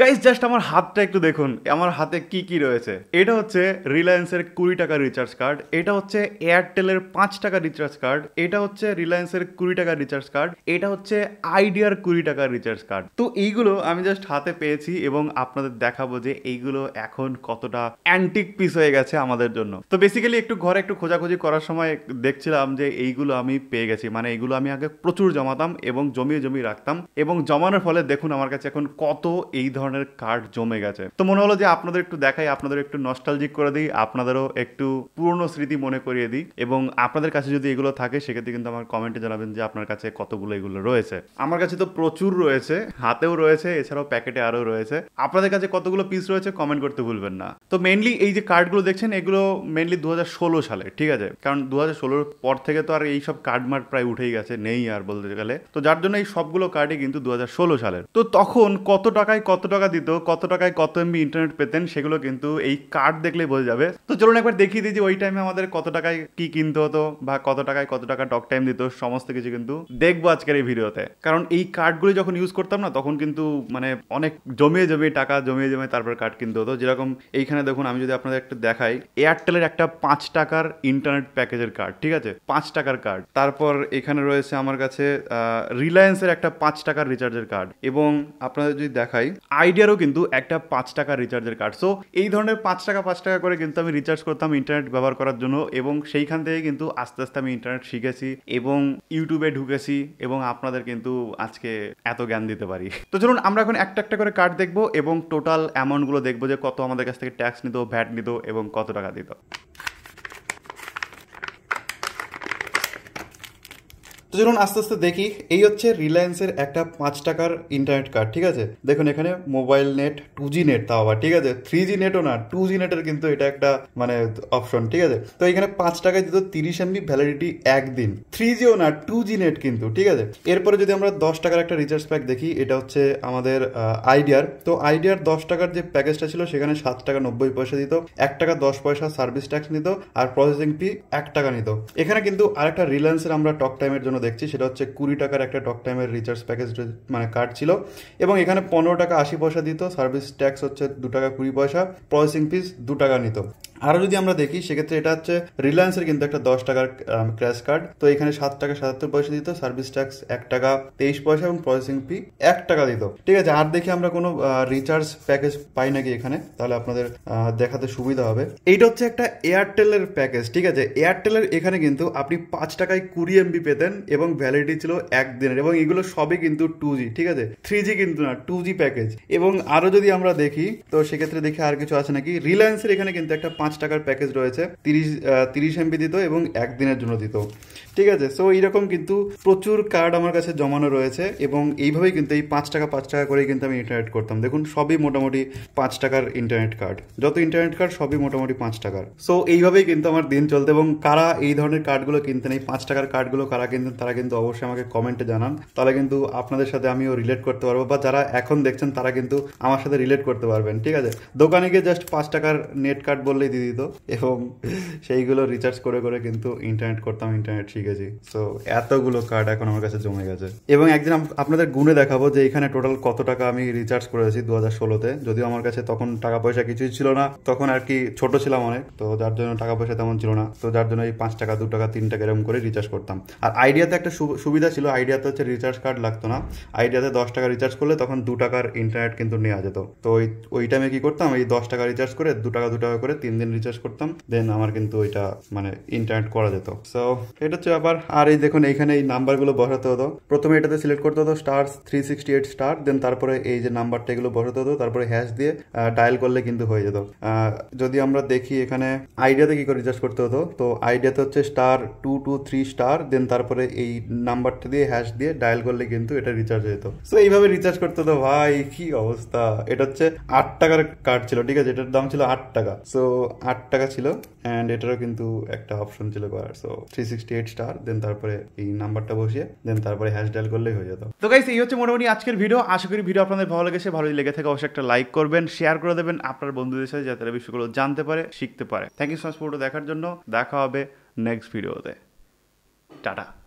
guys just আমার হাতটা একটু দেখুন আমার হাতে কি কি রয়েছে এটা হচ্ছে রিলায়েন্সের কুড়ি টাকা রিচার্জ কার্ড এটা হচ্ছে এয়ারটেলের পাঁচ টাকা রিচার্জ কার্ড এটা হচ্ছে রিলায়েন্সের কুড়ি টাকা রিচার্জ কার্ড এটা হচ্ছে আইডিয়ার কুড়ি টাকা রিচার্জ কার্ড তো এইগুলো আমি জাস্ট হাতে পেয়েছি এবং আপনাদের দেখাবো যে এইগুলো এখন কতটা অ্যান্টিক পিস হয়ে গেছে আমাদের জন্য তো বেসিক্যালি একটু ঘরে একটু খোঁজাখুঁজি করার সময় দেখছিলাম যে এইগুলো আমি পেয়ে গেছি মানে এইগুলো আমি আগে প্রচুর জমাতাম এবং জমিয়ে জমিয়ে রাখতাম এবং জমানোর ফলে দেখুন আমার কাছে এখন কত এই ধরনের ধরনের কার্ড জমে গেছে তো মনে হলো যে আপনাদের একটু দেখাই আপনাদের একটু নস্টালজিক করে দিই আপনাদেরও একটু পুরনো স্মৃতি মনে করিয়ে দিই এবং আপনাদের কাছে যদি এগুলো থাকে সেক্ষেত্রে কিন্তু আমার কমেন্টে জানাবেন যে আপনার কাছে কতগুলো এগুলো রয়েছে আমার কাছে তো প্রচুর রয়েছে হাতেও রয়েছে এছাড়াও প্যাকেটে আরও রয়েছে আপনাদের কাছে কতগুলো পিস রয়েছে কমেন্ট করতে ভুলবেন না তো মেনলি এই যে কার্ডগুলো দেখছেন এগুলো মেনলি দু সালে ঠিক আছে কারণ দু হাজার পর থেকে তো আর এইসব কার্ড মার্ট প্রায় উঠেই গেছে নেই আর বলতে গেলে তো যার জন্য এই সবগুলো কার্ডই কিন্তু দু সালের তো তখন কত টাকায় কত টাকা দিত কত টাকায় কত এমবি ইন্টারনেট পেতেন সেগুলো কিন্তু এই কার্ড দেখলেই বোঝা যাবে তো চলুন একবার দেখিয়ে দিই যে ওই টাইমে আমাদের কত টাকায় কি কিনতে হতো বা কত টাকায় কত টাকা টক টাইম দিত সমস্ত কিছু কিন্তু দেখবো আজকের এই ভিডিওতে কারণ এই কার্ডগুলি যখন ইউজ করতাম না তখন কিন্তু মানে অনেক জমিয়ে জমিয়ে টাকা জমিয়ে জমিয়ে তারপর কার্ড কিনতে হতো যেরকম এইখানে দেখুন আমি যদি আপনাদের একটু দেখাই এয়ারটেলের একটা পাঁচ টাকার ইন্টারনেট প্যাকেজের কার্ড ঠিক আছে পাঁচ টাকার কার্ড তারপর এখানে রয়েছে আমার কাছে রিলায়েন্সের একটা পাঁচ টাকার রিচার্জের কার্ড এবং আপনাদের যদি দেখাই আইডিয়ারও কিন্তু একটা পাঁচ টাকা রিচার্জের কার্ড সো এই ধরনের পাঁচ টাকা পাঁচ টাকা করে কিন্তু আমি রিচার্জ করতাম ইন্টারনেট ব্যবহার করার জন্য এবং সেইখান থেকে কিন্তু আস্তে আস্তে আমি ইন্টারনেট শিখেছি এবং ইউটিউবে ঢুকেছি এবং আপনাদের কিন্তু আজকে এত জ্ঞান দিতে পারি তো চলুন আমরা এখন একটা একটা করে কার্ড দেখবো এবং টোটাল অ্যামাউন্টগুলো দেখবো যে কত আমাদের কাছ থেকে ট্যাক্স নিত ভ্যাট নিত এবং কত টাকা দিত তো চলুন আস্তে আস্তে দেখি এই হচ্ছে রিলায়েন্সের একটা পাঁচ টাকার ইন্টারনেট কার্ড ঠিক আছে দেখুন এখানে mobile net two G net তাও আবার ঠিক আছে থ্রি জি নেটও না টু জি নেটের কিন্তু এটা একটা মানে অপশন ঠিক আছে তো এখানে পাঁচ টাকায় দিত তিরিশ এমবি ভ্যালিডিটি একদিন থ্রি জিও না টু জি নেট কিন্তু ঠিক আছে এরপরে যদি আমরা দশ টাকার একটা রিচার্জ প্যাক দেখি এটা হচ্ছে আমাদের আইডিয়ার তো আইডিয়ার দশ টাকার যে প্যাকেজটা ছিল সেখানে সাত টাকা নব্বই পয়সা দিত এক টাকা দশ পয়সা সার্ভিস ট্যাক্স নিত আর প্রসেসিং ফি এক টাকা নিত এখানে কিন্তু আরেকটা রিলায়েন্সের আমরা টক টাইমের জন্য দেখছি সেটা হচ্ছে কুড়ি টাকার একটা টক টাইমের রিচার্জ প্যাকেজ মানে কার্ড ছিল এবং এখানে পনেরো টাকা আশি পয়সা দিত সার্ভিস ট্যাক্স হচ্ছে দু টাকা কুড়ি পয়সা প্রসেসিং ফিস দু টাকা নিত আরও যদি আমরা দেখি সেক্ষেত্রে এটা হচ্ছে রিলায়েন্স এর কিন্তু একটা দশ টাকার ক্র্যাশ কার্ড তো এখানে সাত টাকা সাতাত্তর পয়সা দিত সার্ভিস ট্যাক্স এক টাকা তেইশ পয়সা এবং প্রসেসিং ফি এক টাকা দিত ঠিক আছে আর দেখি আমরা কোনো রিচার্জ প্যাকেজ পাই নাকি এখানে তাহলে আপনাদের দেখাতে সুবিধা হবে এইটা হচ্ছে একটা এয়ারটেলের প্যাকেজ ঠিক আছে এয়ারটেলের এখানে কিন্তু আপনি পাঁচ টাকায় কুড়ি এমবি পেতেন এবং ভ্যালিডিটি ছিল একদিনের এবং এগুলো সবই কিন্তু টু জি ঠিক আছে থ্রি জি কিন্তু না টু জি প্যাকেজ এবং আরো যদি আমরা দেখি তো সেক্ষেত্রে দেখি আর কিছু আছে নাকি রিলায়েন্সের এখানে কিন্তু একটা পাঁচ টাকার প্যাকেজ রয়েছে তিরিশ তিরিশ এমবি দিত এবং একদিনের জন্য দিত ঠিক আছে সো এইরকম কিন্তু প্রচুর কার্ড আমার কাছে জমানো রয়েছে এবং এইভাবেই কিন্তু এই পাঁচ টাকা পাঁচ টাকা করেই কিন্তু আমি ইন্টারনেট করতাম দেখুন সবই মোটামুটি পাঁচ টাকার ইন্টারনেট কার্ড যত ইন্টারনেট কার্ড সবই মোটামুটি পাঁচ টাকার সো এইভাবেই কিন্তু আমার দিন চলতে এবং কারা এই ধরনের কার্ডগুলো কিনতেন এই পাঁচ টাকার কার্ডগুলো কারা কিনতেন তারা কিন্তু অবশ্যই আমাকে কমেন্টে জানান তাহলে কিন্তু আপনাদের সাথে আমিও রিলেট করতে পারবো বা যারা এখন দেখছেন তারা কিন্তু আমার সাথে রিলেট করতে পারবেন ঠিক আছে দোকানে গিয়ে জাস্ট পাঁচ টাকার নেট কার্ড বললেই দিয়ে দিত এবং সেইগুলো রিচার্জ করে করে কিন্তু ইন্টারনেট করতাম ইন্টারনেট শিখেছি সো এতগুলো কার্ড এখন আমার কাছে জমে গেছে এবং একদিন আপনাদের গুণে দেখাবো যে এখানে টোটাল কত টাকা আমি রিচার্জ করেছি দু হাজার ষোলোতে যদিও আমার কাছে তখন টাকা পয়সা কিছুই ছিল না তখন আর কি ছোট ছিলাম অনেক তো যার জন্য টাকা পয়সা তেমন ছিল না তো যার জন্য এই পাঁচ টাকা দু টাকা তিন টাকা এরকম করে রিচার্জ করতাম আর আইডিয়াতে একটা সুবিধা ছিল আইডিয়াতে হচ্ছে রিচার্জ কার্ড লাগতো না আইডিয়াতে দশ টাকা রিচার্জ করলে তখন দু টাকার ইন্টারনেট কিন্তু নেওয়া যেত তো ওই ওই টাইমে কি করতাম এই দশ টাকা রিচার্জ করে দু টাকা দু টাকা করে তিন দিন দিন রিচার্জ করতাম দেন আমার কিন্তু ওইটা মানে ইন্টারনেট করা যেত সো এটা হচ্ছে আবার আর এই দেখুন এইখানে এই নাম্বারগুলো বসাতে হতো প্রথমে এটাতে সিলেক্ট করতে হতো star three sixty eight star then তারপরে এই যে নাম্বারটা এগুলো বসাতে হতো তারপরে হ্যাশ দিয়ে ডায়াল করলে কিন্তু হয়ে যেত যদি আমরা দেখি এখানে আইডিয়াতে কী করে রিচার্জ করতে হতো তো আইডিয়াতে হচ্ছে star two two three star then তারপরে এই নাম্বারটা দিয়ে হ্যাশ দিয়ে ডায়াল করলে কিন্তু এটা রিচার্জ হয়ে যেত সো এইভাবে রিচার্জ করতে হতো ভাই কি অবস্থা এটা হচ্ছে আট টাকার কার্ড ছিল ঠিক আছে এটার দাম ছিল আট টাকা সো আট টাকা ছিল অ্যান্ড এটারও কিন্তু একটা অপশন ছিল করার so three sixty eight star then তারপরে এই নাম্বারটা বসিয়ে দেন তারপরে হ্যাশ ডাইল করলেই হয়ে যেত তো গাইস এই হচ্ছে মোটামুটি আজকের ভিডিও আশা করি ভিডিও আপনাদের ভালো লেগেছে ভালো লেগে থাকে অবশ্যই একটা লাইক করবেন শেয়ার করে দেবেন আপনার বন্ধুদের সাথে যাতে বিষয়গুলো জানতে পারে শিখতে পারে থ্যাংক ইউ সো মাচ দেখার জন্য দেখা হবে নেক্সট ভিডিওতে টাটা